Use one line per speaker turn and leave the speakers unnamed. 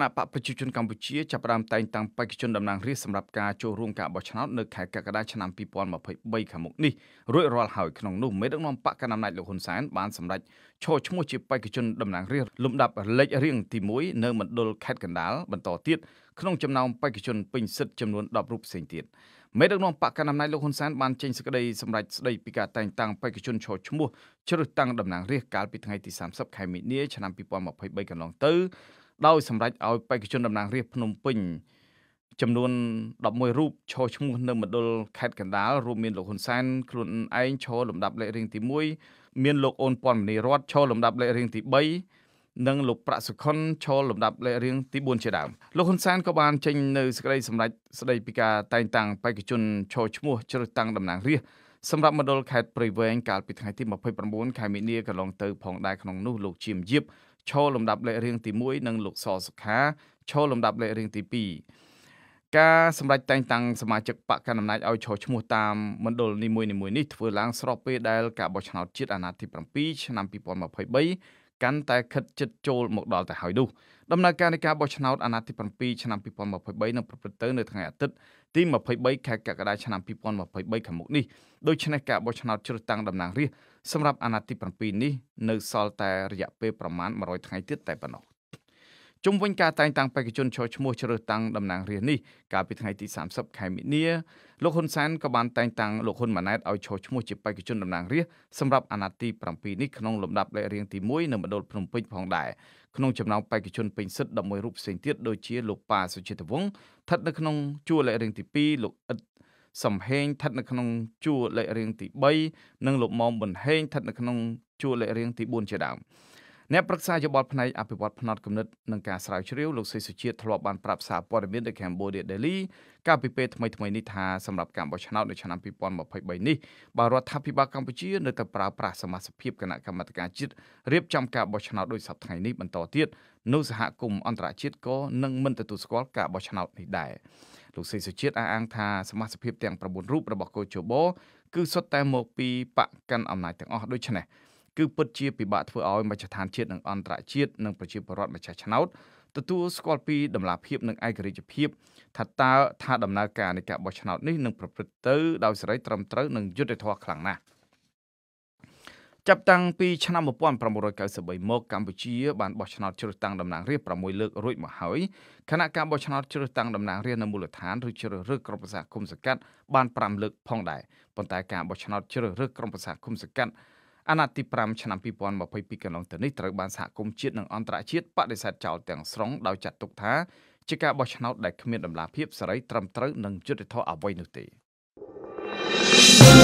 ណបកប្រជាជនកម្ពុជាចាប់ផ្ដើមតែងតាំងបេក្ខជនតំណាងរាស្ត្រសម្រាប់ការចូលរួមការបោះឆ្នោតនៅខែកក្កដាឆ្នាំ2023ខាងមុខនេះរួចរាល់ហើយក្នុងនោះមេដឹកនាំបកកណ្ដាលអំណាចលោកហ៊ុនសែនបានសម្រេចឈរឈ្មោះជាបេក្ខជនតំណាងរាស្ត្រលំដាប់លេខរៀងទី1នៅមណ្ឌលខេត្តកណ្ដាលបន្តទៀតក្នុងចំណោមបេក្ខជនពេញសិទ្ធិចំនួន10រូបផ្សេងទៀត។មេដឹកនាំបកកណ្ដាលអំណាចលោកហ៊ុនសែនបានចេញសេចក្តីសម្រេចស្តីពីការតែងតាំងបេក្ខជនឈរឈ្មោះជ្រើសតាំងតំណាងរាស្ត្រកាលពីថ្ងៃទី30ខែមីនាឆ្នាំ2023កន្លងទៅដោយសម្រេចឲ្យបេក្ខជនតំណាងរាស្ត្រភ្នំពេញចំនួន11រូបឈរឈ្មោះនៅមណ្ឌលខេត្តកណ្ដាលរួមមានលោកហ៊ុនសែនខ្លួនឯងឈរលំដាប់លេខរៀងទី1មានលោកអូនពាន់មនីរតឈរលំដាប់លេខរៀងទី3និងលោកប្រាក់សុខុនឈរលំដាប់លេខរៀងទី4ជាដើមលោកហ៊ុនសែនក៏បានចេញនៅសេចក្តីសម្រេចស្តីពីការតែងតាំងបេក្ខជនឈរឈ្មោះជ្រើសតាំងតំណាងរាស្ត្រសម្រាប់មណ្ឌលខេត្តព្រៃវែងកាលពីថ្ងៃទី29ខែមីនាកន្លងទៅផងដែរក្នុងនោះលោកជាមយៀបឈរលំដាប់លេខរៀងទី1និងលោកសសុខាឈរលំដាប់លេខរៀងទី2ការសម្រេចតែងតាំងសមាជិកបកកណ្ដាលអំណាចឲ្យឈរឈ្មោះតាមមណ្ឌលនីមួយៗនេះធ្វើឡើងស្របពេលដែលការបោះឆ្នោតជាតិអាណត្តិទី7ឆ្នាំ2023កាន់តែខិតជិតចូលមកដល់ទៅហើយនោះដំណើរការនៃការបោះឆ្នោតអាណត្តិទី7ឆ្នាំ2023នឹងប្រព្រឹត្តទៅនៅថ្ងៃអាទិត្យទី23ខែកក្កដាឆ្នាំ2023ខាងមុខនេះដូច្នេះការបោះឆ្នោតជ្រើសតាំងតំណាងរាស្ត្រសម្រាប់អាណត្តិទី7នេះនៅសល់តែរយៈពេលប្រមាណ100ថ្ងៃទៀតតែប៉ុណ្ណោះជុំវិញការតែងតាំងបេក្ខជនចូលឈ្មោះជ្រើសតាំងតំណាងរាស្ត្រនេះកាលពីថ្ងៃទី30ខែមិនិនាលោកហ៊ុនសែនក៏បានតែងតាំងលោកហ៊ុនម៉ាណែតឲ្យចូលឈ្មោះជាបេក្ខជនតំណាងរាស្ត្រសម្រាប់អាណត្តិទី7នេះក្នុងលំដាប់លេខរៀងទី1នៅមណ្ឌលភ្នំពេញផងដែរក្នុងចំណោមបេក្ខជនពេញសិទ្ធិ11រូបផ្សេងទៀតដូចជាលោកប៉ាសុជាតិវង្សស្ថិតនៅក្នុងជួរលេខរៀងទី2លោកអ៊ិតសំហេងស្ថិតនៅក្នុងជួរលេខរៀងទី3និងលោកមុំប៊ុនហេងស្ថិតនៅក្នុងជួរលេខរៀងទី4ជាដើម។អ្នកប្រឹក្សាយោបល់ផ្នែកអភិវឌ្ឍផ្នត់គំនិតនិងការស្រាវជ្រាវលោកសេសុជាតិធ្លាប់បានប្រាប់សារព័ត៌មានទៅ Cambodia Daily កាលពីពេលថ្មីៗនេះថាសម្រាប់ការបោះឆ្នោតនៅឆ្នាំ2023នេះបើរដ្ឋាភិបាលកម្ពុជានៅតែប្រើប្រាស់សមាជិកគណៈកម្មាធិការជាតិរៀបចំការបោះឆ្នោតដោយសពថ្ងៃនេះបន្តទៀតនោះសហគមន៍អន្តរជាតិក៏នឹងមិនទទួលស្គាល់ការបោះឆ្នោតនេះដែរលោកសេសុជាតិអះអាងថាសមាជិកទាំង9រូបរបស់កោជបគឺសុទ្ធតែមកពីបកកាន់អំណាចទាំងអស់ដូច្នេះគឺពិតជាពិបាកធ្វើឲ្យមជ្ឈដ្ឋានជាតិនិងអន្តរជាតិនិងប្រជាពលរដ្ឋម្ចាស់ឆ្នោតទទួលស្គាល់ពី ដំណាភាពនិងឯករាជ្យភាពថាតើថាដំណើរការនៃការបោះឆ្នោតនេះនឹងប្រព្រឹត្តទៅដោយសេរីត្រឹមត្រូវនិងយុត្តិធម៌ខ្លាំងណាស់ចាប់តាំងពីឆ្នាំ1993មកកម្ពុជាបានបោះឆ្នោតជ្រើសតាំងតំណាងរាស្ត្រ6លើករួចមកហើយគណៈការបោះឆ្នោតជ្រើសតាំងតំណាងរាស្ត្រនៅមូលដ្ឋានឬជ្រើសរើសក្រុមប្រឹក្សាគុំសង្កាត់បាន5លើកផងដែរប៉ុន្តែការបោះឆ្នោតជ្រើសរើសក្រុមប្រឹក្សាគុំសង្កាត់អាណត្តិទី5ឆ្នាំ2022កន្លងទៅនេះត្រូវបានសហគមន៍ជាតិនិងអន្តរជាតិបដិសេធចោលទាំងស្រុងដោយចាត់ទុកថា ជាការបោះឆ្នោតដែលគ្មានដំណាភាពសេរីត្រឹមត្រូវនិងយុត្តិធម៌អ្វីនោះទេ។